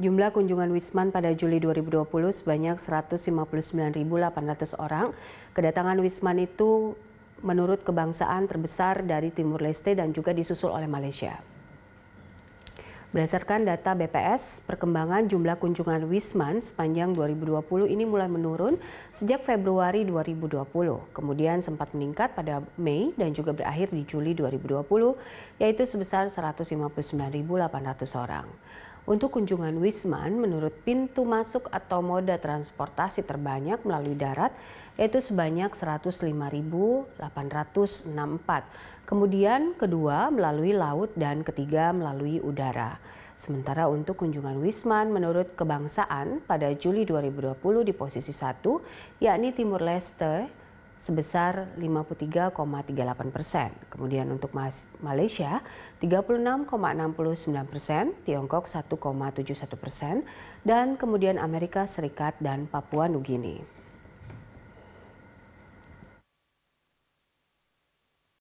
Jumlah kunjungan Wisman pada Juli 2020 sebanyak 159.800 orang. Kedatangan Wisman itu menurut kebangsaan terbesar dari Timur Leste dan juga disusul oleh Malaysia. Berdasarkan data BPS, perkembangan jumlah kunjungan Wisman sepanjang 2020 ini mulai menurun sejak Februari 2020, kemudian sempat meningkat pada Mei dan juga berakhir di Juli 2020, yaitu sebesar 159.800 orang. Untuk kunjungan Wisman, menurut pintu masuk atau moda transportasi terbanyak melalui darat, yaitu sebanyak 105.864. Kemudian kedua melalui laut dan ketiga melalui udara. Sementara untuk kunjungan Wisman menurut kebangsaan pada Juli 2020 di posisi 1, yakni Timur Leste sebesar 53,38 persen. Kemudian untuk Malaysia 36,69 persen, Tiongkok 1,71 persen, dan kemudian Amerika Serikat dan Papua Nugini.